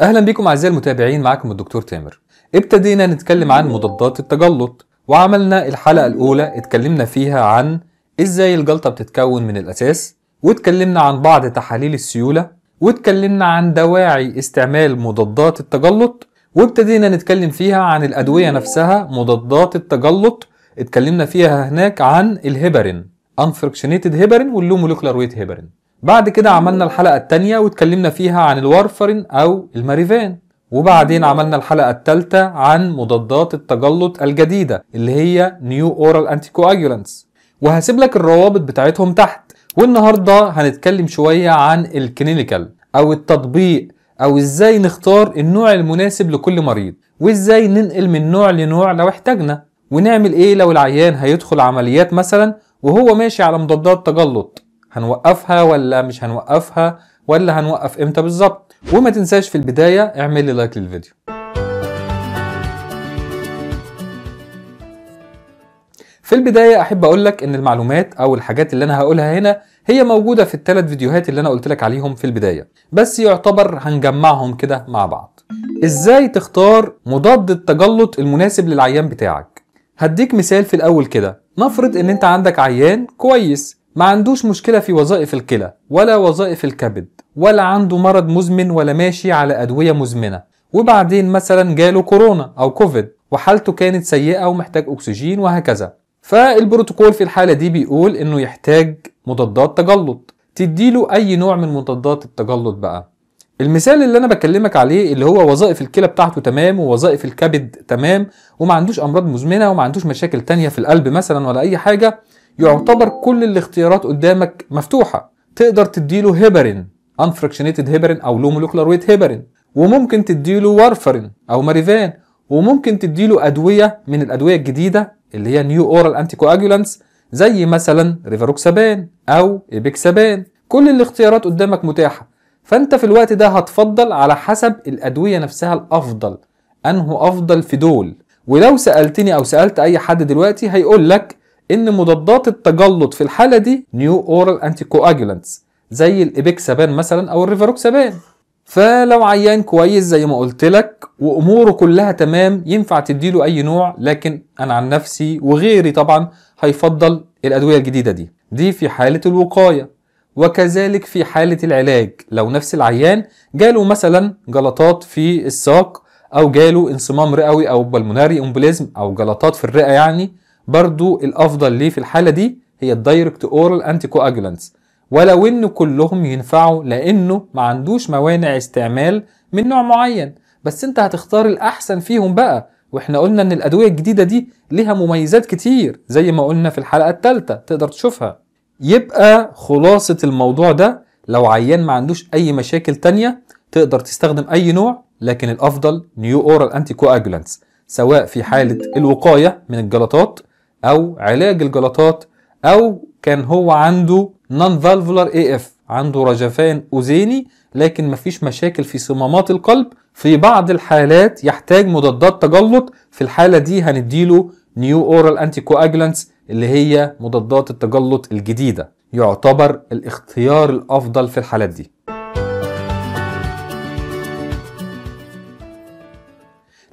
اهلا بيكم اعزائي المتابعين معاكم الدكتور تامر ابتدينا نتكلم عن مضادات التجلط وعملنا الحلقه الاولى اتكلمنا فيها عن ازاي الجلطه بتتكون من الاساس واتكلمنا عن بعض تحاليل السيوله واتكلمنا عن دواعي استعمال مضادات التجلط وابتدينا نتكلم فيها عن الادويه نفسها مضادات التجلط اتكلمنا فيها هناك عن الهيبرين انفركشنيتد هيبرين واللو مولكولار ويت هيبرين بعد كده عملنا الحلقة التانية واتكلمنا فيها عن الورفرين أو الماريفان وبعدين عملنا الحلقة الثالثة عن مضادات التجلط الجديدة اللي هي نيو اورال أنتيكواجولانس وهسيب لك الروابط بتاعتهم تحت والنهاردة هنتكلم شوية عن الكلينيكال أو التطبيق أو إزاي نختار النوع المناسب لكل مريض وإزاي ننقل من نوع لنوع لو احتاجنا ونعمل إيه لو العيان هيدخل عمليات مثلا وهو ماشي على مضادات تجلط هنوقفها ولا مش هنوقفها ولا هنوقف امتى بالظبط وما تنساش في البداية اعمل لي لايك للفيديو في البداية أحب أقولك إن المعلومات أو الحاجات اللي أنا هقولها هنا هي موجودة في الثلاث فيديوهات اللي أنا قلتلك عليهم في البداية بس يعتبر هنجمعهم كده مع بعض إزاي تختار مضاد التجلط المناسب للعيان بتاعك هديك مثال في الأول كده نفرض إن أنت عندك عيان كويس ما عندوش مشكلة في وظائف الكلى ولا وظائف الكبد ولا عنده مرض مزمن ولا ماشي على أدوية مزمنة وبعدين مثلا جاله كورونا أو كوفيد وحالته كانت سيئة ومحتاج أكسجين وهكذا فالبروتوكول في الحالة دي بيقول إنه يحتاج مضادات تجلط تديله أي نوع من مضادات التجلط بقى المثال اللي انا بكلمك عليه اللي هو وظائف الكلى بتاعته تمام ووظائف الكبد تمام وما عندوش امراض مزمنه وما عندوش مشاكل تانية في القلب مثلا ولا اي حاجه يعتبر كل الاختيارات قدامك مفتوحه تقدر تديله هيبرين انفراكشنيتد هيبرين او لو مولوكولار ويت هيبرين وممكن تديله وارفرين او ماريفان وممكن تديله ادويه من الادويه الجديده اللي هي نيو اورال انتي كواجولانس زي مثلا ريفاروكسابان او ايبيكسابان كل الاختيارات قدامك متاحه فانت في الوقت ده هتفضل على حسب الادويه نفسها الافضل انه افضل في دول ولو سالتني او سالت اي حد دلوقتي هيقول لك ان مضادات التجلط في الحاله دي نيو اورال انتي كواجولانتس زي الابيكسابان مثلا او الريفاروكسابان فلو عيان كويس زي ما قلت لك واموره كلها تمام ينفع تديله اي نوع لكن انا عن نفسي وغيري طبعا هيفضل الادويه الجديده دي دي في حاله الوقايه وكذلك في حاله العلاج لو نفس العيان جاله مثلا جلطات في الساق او جاله انصمام رئوي او بالموناري امبوليزم او جلطات في الرئه يعني برضو الافضل ليه في الحاله دي هي الدايركت اورال انتي كواجلانتس ولو ان كلهم ينفعوا لانه ما عندوش موانع استعمال من نوع معين بس انت هتختار الاحسن فيهم بقى واحنا قلنا ان الادويه الجديده دي ليها مميزات كتير زي ما قلنا في الحلقه الثالثه تقدر تشوفها يبقى خلاصه الموضوع ده لو عيان ما عندوش اي مشاكل تانية تقدر تستخدم اي نوع لكن الافضل نيو اورال انتي كواجولانتس سواء في حاله الوقايه من الجلطات او علاج الجلطات او كان هو عنده نون فالفولار اي اف عنده رجفان اذيني لكن مفيش مشاكل في صمامات القلب في بعض الحالات يحتاج مضادات تجلط في الحاله دي هنديله نيو اورال انتي كواجلانتس اللي هي مضادات التجلط الجديده يعتبر الاختيار الافضل في الحالات دي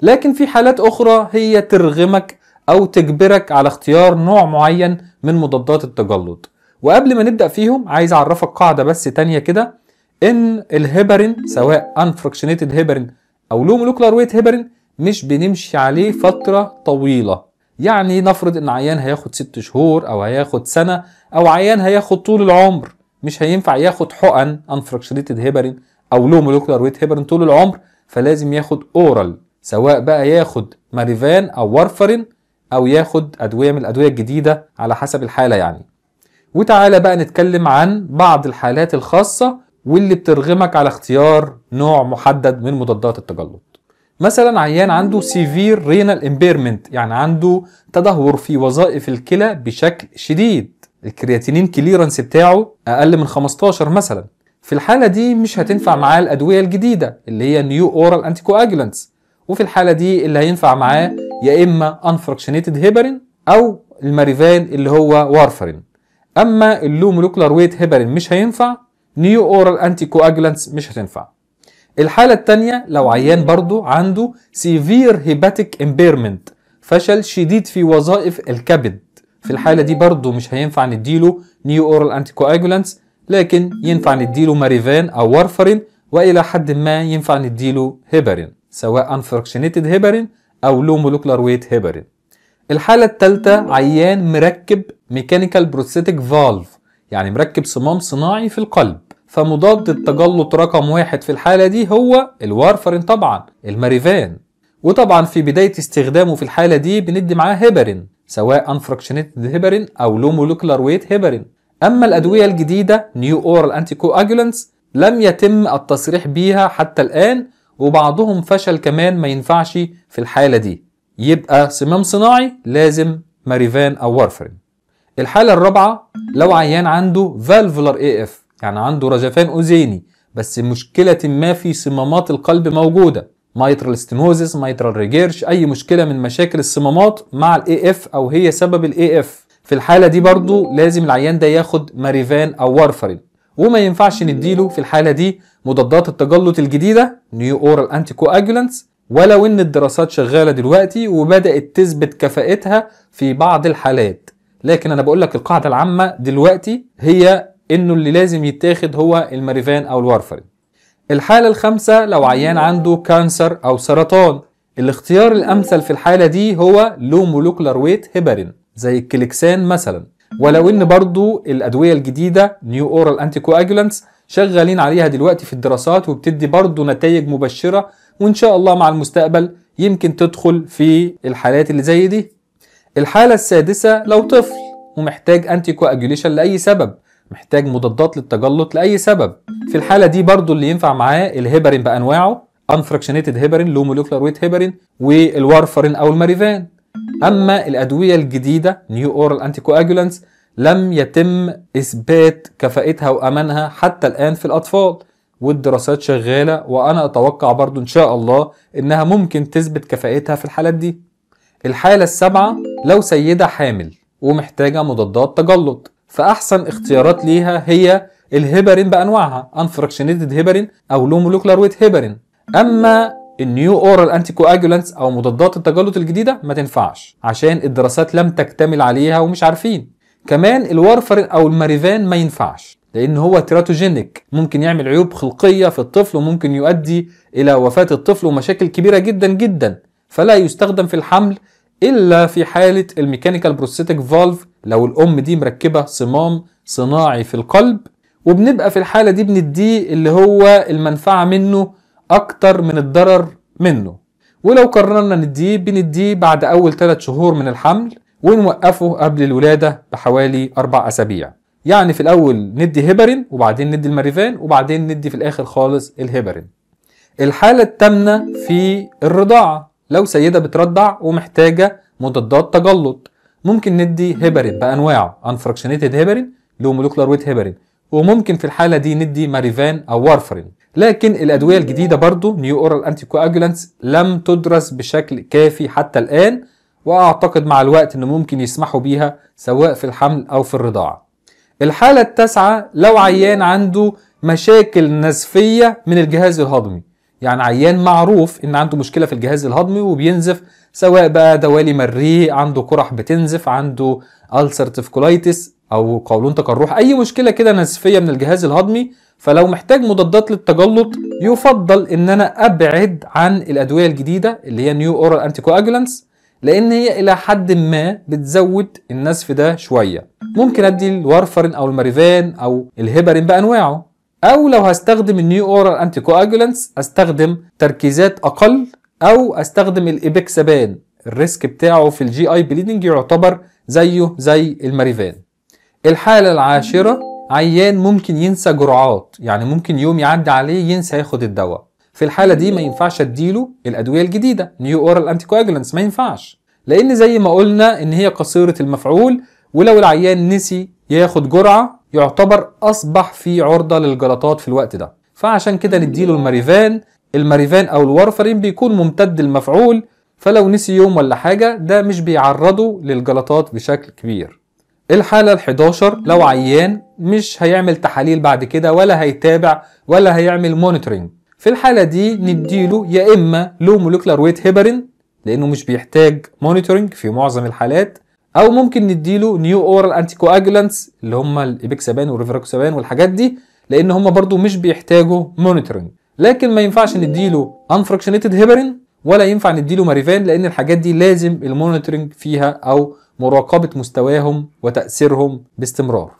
لكن في حالات اخرى هي ترغمك أو تجبرك على اختيار نوع معين من مضادات التجلط وقبل ما نبدأ فيهم عايز أعرفك قاعدة بس تانية كده إن الهيبرين سواء unfractionated هيبرين أو لو مولكولار ويت هيبرين مش بنمشي عليه فترة طويلة يعني نفرض إن عيان هياخد ست شهور أو هياخد سنة أو عيان هياخد طول العمر مش هينفع ياخد حقن unfractionated هيبرين أو لو مولكولار ويت هيبرين طول العمر فلازم ياخد أورال سواء بقى ياخد ماريفان أو وارفرين او ياخد ادويه من الادويه الجديده على حسب الحاله يعني وتعالى بقى نتكلم عن بعض الحالات الخاصه واللي بترغمك على اختيار نوع محدد من مضادات التجلط مثلا عيان عنده سيفير رينال امبيرمنت يعني عنده تدهور في وظائف الكلى بشكل شديد الكرياتينين كليرنس بتاعه اقل من 15 مثلا في الحالة دي مش هتنفع معاه الأدوية الجديدة اللي هي نيو أورال أنتيكو وفي الحالة دي اللي هينفع معاه يا اما انفراكشنيتد هيبرين او الماريفان اللي هو وارفرين اما اللو مولكولار ويت هيبرين مش هينفع نيو اورال انتي كواجلانس مش هتنفع الحالة التانية لو عيان برضو عنده سيفير هيباتيك امبيرمنت فشل شديد في وظائف الكبد في الحالة دي برضو مش هينفع نديله نيو اورال انتي كواجلانس لكن ينفع نديله ماريفان او وارفرين والى حد ما ينفع نديله هيبرين سواء انفراكشنيتد هيبرين أو لو مولوكلر ويت هيبرين الحالة الثالثة عيان مركب ميكانيكال بروستيك فالف يعني مركب صمام صناعي في القلب فمضاد التجلط رقم واحد في الحالة دي هو الوارفرين طبعا الماريفان وطبعا في بداية استخدامه في الحالة دي بندي معاه هيبرين سواء انفراكشنيتد هيبرين أو لو مولوكلر ويت هيبرين أما الأدوية الجديدة نيو أورال أنتي لم يتم التصريح بيها حتى الآن وبعضهم فشل كمان ما ينفعش في الحالة دي يبقى صمام صناعي لازم ماريفان أو وارفرين الحالة الرابعة لو عيان عنده فالفولار اي اف يعني عنده رجفان اوزيني بس مشكلة ما في صمامات القلب موجودة مايترال ستينوزس مايترال ريجيرش أي مشكلة من مشاكل الصمامات مع الاي اف أو هي سبب الاي اف في الحالة دي برضو لازم العيان ده ياخد ماريفان أو وارفرين وما ينفعش نديله في الحالة دي مضادات التجلط الجديدة نيو اورال انتي كواجولانتس ولو ان الدراسات شغالة دلوقتي وبدأت تثبت كفاءتها في بعض الحالات لكن انا بقول لك القاعدة العامة دلوقتي هي انه اللي لازم يتاخد هو الماريفان او الوارفرين الحالة الخامسة لو عيان عنده كانسر او سرطان الاختيار الامثل في الحالة دي هو لو مولوكولار ويت هيبارين زي الكليكسان مثلا ولو ان برضو الادويه الجديده نيو اورال انتي شغالين عليها دلوقتي في الدراسات وبتدي برضو نتائج مبشره وان شاء الله مع المستقبل يمكن تدخل في الحالات اللي زي دي الحاله السادسه لو طفل ومحتاج انتي كواجوليشن لاي سبب محتاج مضادات للتجلط لاي سبب في الحاله دي برضو اللي ينفع معاه الهيبرين بانواعه انفراكشنيتد هيبرين لو موليكولار ويت هيبرين والوارفرين او الماريفان اما الادويه الجديده نيو اورال انتي لم يتم اثبات كفائتها وامانها حتى الان في الاطفال والدراسات شغاله وانا اتوقع برضو ان شاء الله انها ممكن تثبت كفائتها في الحالات دي الحاله السابعه لو سيده حامل ومحتاجه مضادات تجلط فاحسن اختيارات ليها هي الهيبرين بانواعها انفراكشنيتد هيبرين او لو هيبرين اما النيو اورال انتيكواجولانتس او مضادات التجلط الجديده ما تنفعش عشان الدراسات لم تكتمل عليها ومش عارفين كمان الوارفرين او الماريفان ما ينفعش لان هو تيراتوجينيك ممكن يعمل عيوب خلقيه في الطفل وممكن يؤدي الى وفاه الطفل ومشاكل كبيره جدا جدا فلا يستخدم في الحمل الا في حاله الميكانيكال بروستاتيك فالف لو الام دي مركبه صمام صناعي في القلب وبنبقى في الحاله دي بنديه اللي هو المنفعه منه أكتر من الضرر منه ولو قررنا نديه بنديه بعد أول 3 شهور من الحمل ونوقفه قبل الولادة بحوالي 4 أسابيع يعني في الأول ندي هيبرين وبعدين ندي الماريفان وبعدين ندي في الآخر خالص الهيبرين الحالة التامنة في الرضاعة لو سيدة بترضع ومحتاجة مضادات تجلط ممكن ندي هيبرين بأنواعه انفراكشنيتد هيبرين لو مولكولار ويت هيبرين وممكن في الحالة دي ندي ماريفان أو وارفرين لكن الأدوية الجديدة برضو نيو أورال أنتي كواجولانتس لم تدرس بشكل كافي حتى الآن وأعتقد مع الوقت أنه ممكن يسمحوا بيها سواء في الحمل أو في الرضاعة الحالة التاسعة لو عيان عنده مشاكل نزفية من الجهاز الهضمي يعني عيان معروف ان عنده مشكله في الجهاز الهضمي وبينزف سواء بقى دوالي مريء عنده قرح بتنزف عنده ألسرتيف كولايتس او قولون تقرح اي مشكله كده نزفيه من الجهاز الهضمي فلو محتاج مضادات للتجلط يفضل ان انا ابعد عن الادويه الجديده اللي هي نيو اورال انتي لان هي الى حد ما بتزود النزف ده شويه ممكن ادي الوارفرين او الماريفان او الهيبرين بانواعه او لو هستخدم النيو اورال انتي استخدم تركيزات اقل او استخدم الايبكسابان الريسك بتاعه في الجي اي بليدنج يعتبر زيه زي الماريفان الحالة العاشرة عيان ممكن ينسى جرعات يعني ممكن يوم يعدي عليه ينسى ياخد الدواء في الحالة دي ما ينفعش اديله الأدوية الجديدة نيو اورال انتي ما ينفعش لأن زي ما قلنا إن هي قصيرة المفعول ولو العيان نسي ياخد جرعة يعتبر أصبح في عرضة للجلطات في الوقت ده فعشان كده نديله الماريفان الماريفان أو الوارفرين بيكون ممتد المفعول فلو نسي يوم ولا حاجة ده مش بيعرضه للجلطات بشكل كبير الحالة ال11 لو عيان مش هيعمل تحاليل بعد كده ولا هيتابع ولا هيعمل مونيتورنج في الحالة دي نديله يا إما لو مولوكلر ويت هيبرين لأنه مش بيحتاج مونيتورنج في معظم الحالات أو ممكن نديله نيو أورال أنتي اللي هم الإبيكسابان والريفراكسابان والحاجات دي لأن هم برضو مش بيحتاجوا مونيتورنج لكن ما ينفعش نديله انفراكشنيتد هيبرين ولا ينفع نديله ماريفان لأن الحاجات دي لازم المونيتورنج فيها أو مراقبة مستواهم وتأثيرهم باستمرار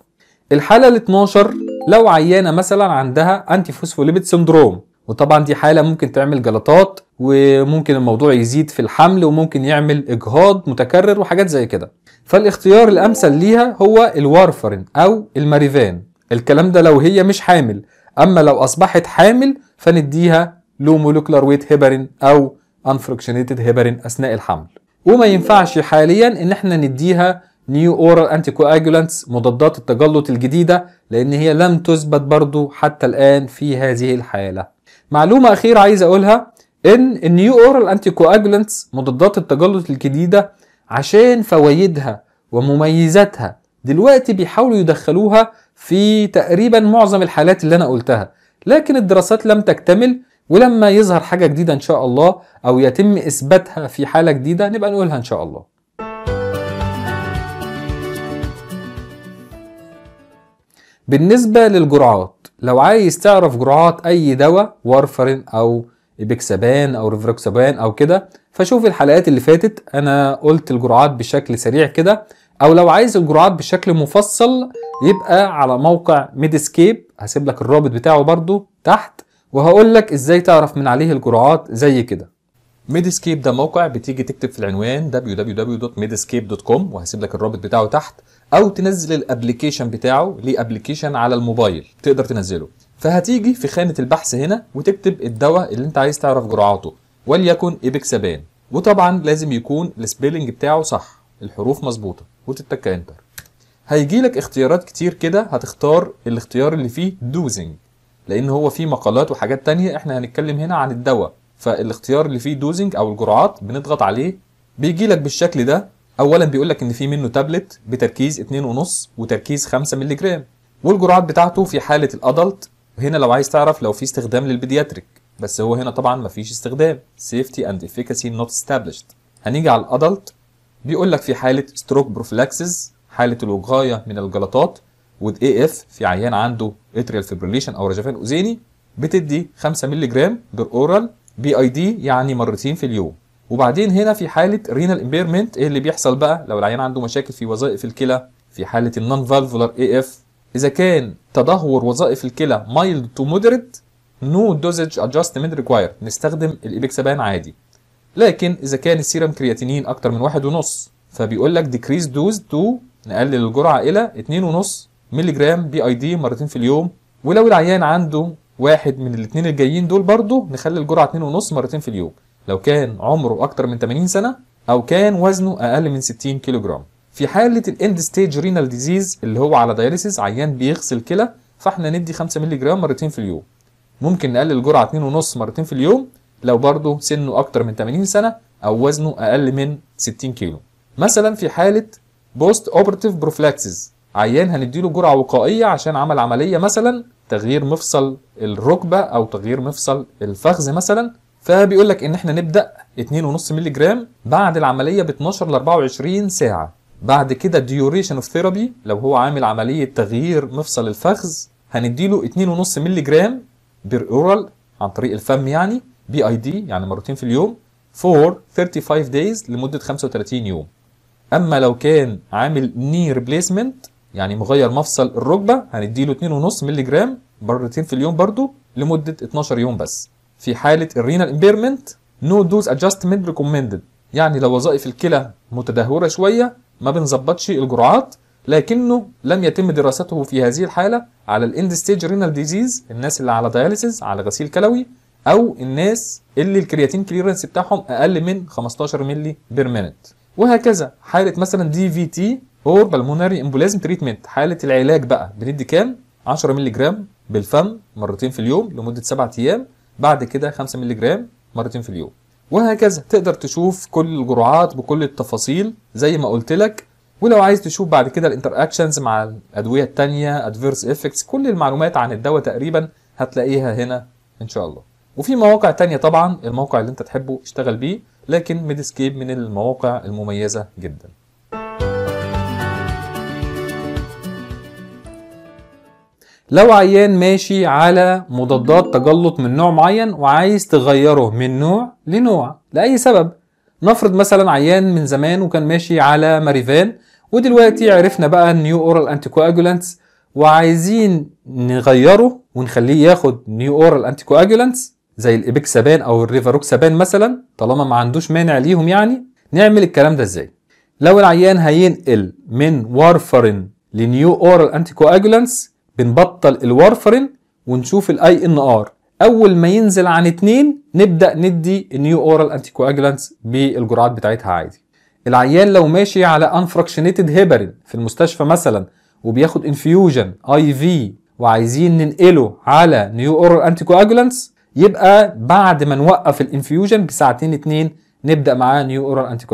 الحالة ال 12 لو عيانة مثلا عندها أنتي فوسفوليبيد سندروم وطبعا دي حالة ممكن تعمل جلطات وممكن الموضوع يزيد في الحمل وممكن يعمل إجهاض متكرر وحاجات زي كده فالاختيار الأمثل ليها هو الوارفرين أو الماريفان الكلام ده لو هي مش حامل أما لو أصبحت حامل فنديها لو مولكولار ويت هيبرين أو انفركشنيتد هيبرين أثناء الحمل وما ينفعش حاليا ان احنا نديها نيو اورال انتي كواجولانتس مضادات التجلط الجديده لان هي لم تثبت برضو حتى الان في هذه الحاله معلومه اخيره عايز اقولها ان النيو اورال انتي كواجولانتس مضادات التجلط الجديده عشان فوائدها ومميزاتها دلوقتي بيحاولوا يدخلوها في تقريبا معظم الحالات اللي انا قلتها لكن الدراسات لم تكتمل ولما يظهر حاجة جديدة إن شاء الله أو يتم إثباتها في حالة جديدة نبقى نقولها إن شاء الله بالنسبة للجرعات لو عايز تعرف جرعات أي دواء وارفرين أو إبيكسابان أو ريفروكسابان أو كده فشوف الحلقات اللي فاتت أنا قلت الجرعات بشكل سريع كده أو لو عايز الجرعات بشكل مفصل يبقى على موقع ميدسكيب هسيب لك الرابط بتاعه برضو تحت وهقول لك ازاي تعرف من عليه الجرعات زي كده ميدسكيب ده موقع بتيجي تكتب في العنوان www.medscape.com وهسيب لك الرابط بتاعه تحت او تنزل الابلكيشن بتاعه ليه ابلكيشن على الموبايل تقدر تنزله فهتيجي في خانه البحث هنا وتكتب الدواء اللي انت عايز تعرف جرعاته وليكن ايبكسابان وطبعا لازم يكون السبيلنج بتاعه صح الحروف مظبوطه وتتك انتر هيجي لك اختيارات كتير كده هتختار الاختيار اللي فيه دوزنج لان هو في مقالات وحاجات تانية احنا هنتكلم هنا عن الدواء فالاختيار اللي فيه دوزنج او الجرعات بنضغط عليه بيجي لك بالشكل ده اولا بيقول لك ان في منه تابلت بتركيز 2.5 وتركيز 5 مللي جرام والجرعات بتاعته في حاله الادلت هنا لو عايز تعرف لو في استخدام للبيدياتريك بس هو هنا طبعا مفيش استخدام سيفتي اند افيكاسي نوت استابليشد هنيجي على الادلت بيقول لك في حاله ستروك بروفلاكسز حاله الوقايه من الجلطات وذ اي اف في عيان عنده اتريال فيبريليشن او رجفان اذيني بتدي 5 مللي جرام بير اورال بي اي دي يعني مرتين في اليوم وبعدين هنا في حاله رينال امبيرمنت ايه اللي بيحصل بقى لو العيان عنده مشاكل في وظائف الكلى في حاله النون فالفولار اي اف اذا كان تدهور وظائف الكلى مايلد تو مودريت نو دوزج ادجستمنت ريكوايرد نستخدم الايبكسابان عادي لكن اذا كان السيرم كرياتينين اكتر من واحد ونص فبيقول لك ديكريز دوز تو نقلل الجرعه الى اتنين ونص مللي جرام بي اي دي مرتين في اليوم ولو العيان عنده واحد من الاثنين الجايين دول برضه نخلي الجرعه 2.5 مرتين في اليوم لو كان عمره اكتر من 80 سنه او كان وزنه اقل من 60 كيلو جرام في حاله الاند ستيج رينال ديزيز اللي هو على داياليسيس عيان بيغسل كلى فاحنا ندي 5 مللي جرام مرتين في اليوم ممكن نقلل الجرعه 2.5 مرتين في اليوم لو برضه سنه اكتر من 80 سنه او وزنه اقل من 60 كيلو مثلا في حاله بوست اوبرتيف بروفلاكسز عيان هنديله جرعه وقائيه عشان عمل عمليه مثلا تغيير مفصل الركبه او تغيير مفصل الفخذ مثلا فبيقول لك ان احنا نبدا 2.5 مللي جرام بعد العمليه ب 12 ل 24 ساعه بعد كده ديوريشن اوف ثيرابي لو هو عامل عمليه تغيير مفصل الفخذ هنديله 2.5 مللي جرام بير اورال عن طريق الفم يعني بي اي دي يعني مرتين في اليوم فور 35 دايز لمده 35 يوم اما لو كان عامل ني ريبليسمنت يعني مغير مفصل الركبه هنديله 2.5 مللي جرام مرتين في اليوم برضو لمده 12 يوم بس في حاله الرينال امبيرمنت نو دوز ادجستمنت ريكومندد يعني لو وظائف الكلى متدهوره شويه ما بنظبطش الجرعات لكنه لم يتم دراسته في هذه الحاله على الاند ستيج رينال ديزيز الناس اللي على دياليسيز على غسيل كلوي او الناس اللي الكرياتين كليرنس بتاعهم اقل من 15 مللي بير مينت وهكذا حاله مثلا دي في تي اور بالمونري امبوليزم تريتمنت حاله العلاج بقى بندي كام 10 مللي جرام بالفم مرتين في اليوم لمده 7 ايام بعد كده 5 مللي جرام مرتين في اليوم وهكذا تقدر تشوف كل الجرعات بكل التفاصيل زي ما قلت لك ولو عايز تشوف بعد كده الانتر اكشنز مع الادويه الثانيه ادفيرس افكتس كل المعلومات عن الدواء تقريبا هتلاقيها هنا ان شاء الله وفي مواقع تانية طبعا الموقع اللي انت تحبه اشتغل بيه لكن ميدسكيب من المواقع المميزه جدا لو عيان ماشي على مضادات تجلط من نوع معين وعايز تغيره من نوع لنوع لأي سبب نفرض مثلا عيان من زمان وكان ماشي على ماريفان ودلوقتي عرفنا بقى النيو اورال انتيكواجولانتس وعايزين نغيره ونخليه ياخد نيو اورال انتيكواجولانتس زي الابيكسابان او الريفاروكسابان مثلا طالما ما عندوش مانع ليهم يعني نعمل الكلام ده ازاي لو العيان هينقل من وارفرين لنيو اورال انتيكواجولانتس بنبطل الورفرين ونشوف الاي ان ار اول ما ينزل عن 2 نبدا ندي النيو اورال انتي بالجرعات بتاعتها عادي العيان لو ماشي على انفراكشنيتد هيبرين في المستشفى مثلا وبياخد انفيوجن اي في وعايزين ننقله على نيو اورال انتي يبقى بعد ما نوقف الانفيوجن بساعتين اتنين نبدا معاه نيو اورال انتي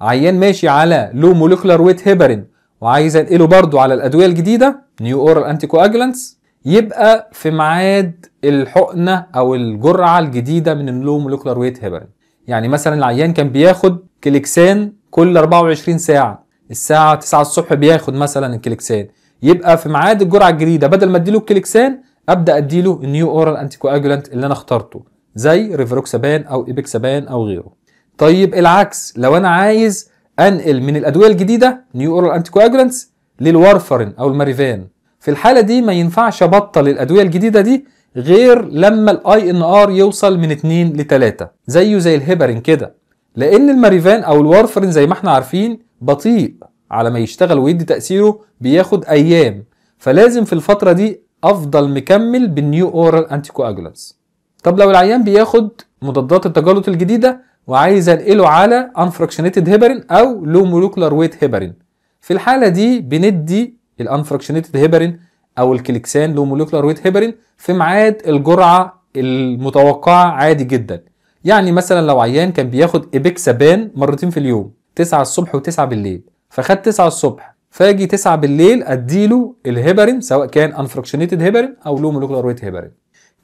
عيان ماشي على لو موليكولار ويت هيبرين وعايز انقله برضو على الادويه الجديده نيو اورال انتي كواجلانتس يبقى في ميعاد الحقنه او الجرعه الجديده من اللو مولكولار ويت هيبرين يعني مثلا العيان كان بياخد كليكسان كل 24 ساعه الساعه 9 الصبح بياخد مثلا الكليكسان يبقى في ميعاد الجرعه الجديده بدل ما اديله الكليكسان ابدا اديله النيو اورال انتي كواجلانت اللي انا اخترته زي ريفروكسابان او ايبكسابان او غيره طيب العكس لو انا عايز انقل من الادويه الجديده نيو اورال انتيكواجولانتس للوارفرين او الماريفان في الحاله دي ما ينفعش ابطل الادويه الجديده دي غير لما الاي ان ار يوصل من 2 ل 3 زيه زي الهيبرين كده لان الماريفان او الوارفرين زي ما احنا عارفين بطيء على ما يشتغل ويدي تاثيره بياخد ايام فلازم في الفتره دي افضل مكمل بالنيو اورال انتيكواجولانتس طب لو العيان بياخد مضادات التجلط الجديده وعايز انقله على انفراكشنيتد هيبرين او لو مولوكولار ويت هيبرين في الحاله دي بندي الانفراكشنيتد هيبرين او الكليكسان لو مولوكولار ويت هيبرين في ميعاد الجرعه المتوقعه عادي جدا يعني مثلا لو عيان كان بياخد ابيكسابان مرتين في اليوم 9 الصبح و9 بالليل فخد 9 الصبح فاجي 9 بالليل اديله الهيبرين سواء كان انفراكشنيتد هيبرين او لو مولوكولار ويت هيبرين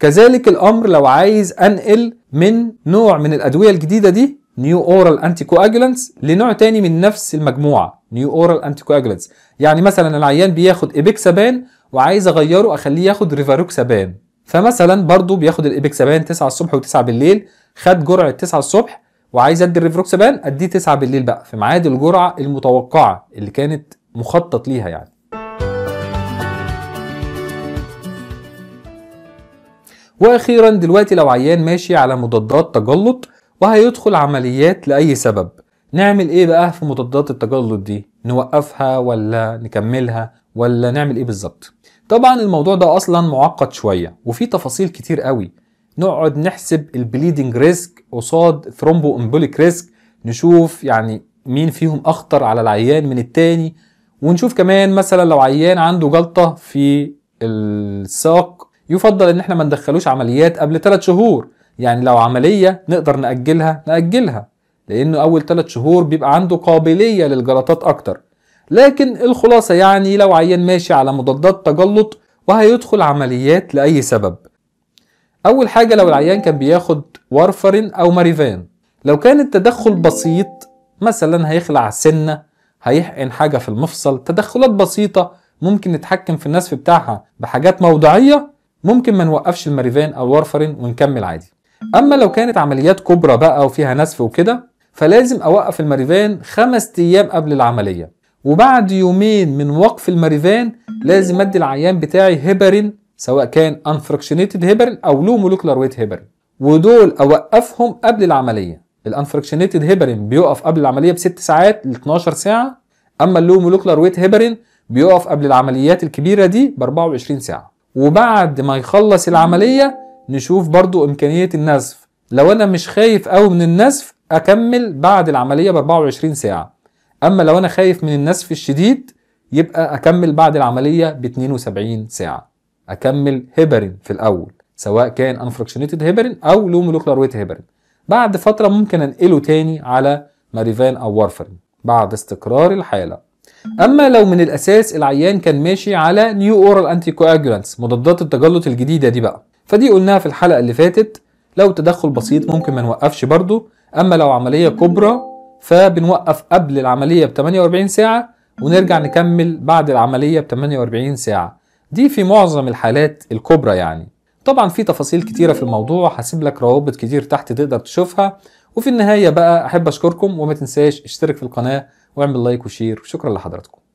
كذلك الامر لو عايز انقل من نوع من الادويه الجديده دي نيو اورال انتي كواجولانتس لنوع تاني من نفس المجموعه نيو اورال انتي كواجولانتس يعني مثلا العيان بياخد ابيكسابان وعايز اغيره اخليه ياخد ريفاروكسابان فمثلا برضه بياخد الابيكسابان 9 الصبح و9 بالليل خد جرعه 9 الصبح وعايز ادي الريفروكسابان اديه 9 بالليل بقى في ميعاد الجرعه المتوقعه اللي كانت مخطط ليها يعني واخيرا دلوقتي لو عيان ماشي على مضادات تجلط وهيدخل عمليات لاي سبب نعمل ايه بقى في مضادات التجلط دي نوقفها ولا نكملها ولا نعمل ايه بالظبط طبعا الموضوع ده اصلا معقد شويه وفي تفاصيل كتير قوي نقعد نحسب البليدنج ريسك قصاد ثرومبو امبوليك ريسك نشوف يعني مين فيهم اخطر على العيان من التاني ونشوف كمان مثلا لو عيان عنده جلطه في الساق يفضل ان احنا ما ندخلوش عمليات قبل 3 شهور يعني لو عملية نقدر نأجلها نأجلها لأنه أول 3 شهور بيبقى عنده قابلية للجلطات أكتر لكن الخلاصة يعني لو عيان ماشي على مضادات تجلط وهيدخل عمليات لأي سبب أول حاجة لو العيان كان بياخد وارفرين أو ماريفان لو كان التدخل بسيط مثلا هيخلع سنة هيحقن حاجة في المفصل تدخلات بسيطة ممكن نتحكم في النسف بتاعها بحاجات موضعية ممكن ما نوقفش الماريفان او وارفرين ونكمل عادي اما لو كانت عمليات كبرى بقى وفيها نسف وكده فلازم اوقف الماريفان خمس ايام قبل العمليه وبعد يومين من وقف الماريفان لازم ادي العيان بتاعي هيبرين سواء كان انفركشنيتد هيبرين او لو مولوكلر ويت هيبرين ودول اوقفهم قبل العمليه الانفركشنيتد هيبرين بيقف قبل العمليه بست ساعات ل 12 ساعه اما اللو مولوكلر ويت هيبرين بيقف قبل العمليات الكبيره دي ب 24 ساعه وبعد ما يخلص العملية نشوف برضو إمكانية النزف لو أنا مش خايف أوي من النزف أكمل بعد العملية ب 24 ساعة أما لو أنا خايف من النزف الشديد يبقى أكمل بعد العملية ب 72 ساعة أكمل هيبرين في الأول سواء كان انفراكشنيتد هيبرين أو ويت هيبرين بعد فترة ممكن أنقله تاني على ماريفان أو وارفرين بعد استقرار الحالة اما لو من الاساس العيان كان ماشي على نيو اورال انتي كواجولانتس مضادات التجلط الجديده دي بقى فدي قلناها في الحلقه اللي فاتت لو تدخل بسيط ممكن ما نوقفش برضو اما لو عمليه كبرى فبنوقف قبل العمليه ب 48 ساعه ونرجع نكمل بعد العمليه ب 48 ساعه دي في معظم الحالات الكبرى يعني طبعا في تفاصيل كتيره في الموضوع هسيب لك روابط كتير تحت تقدر تشوفها وفي النهايه بقى احب اشكركم وما تنساش اشترك في القناه واعمل لايك وشير شكرا لحضراتكم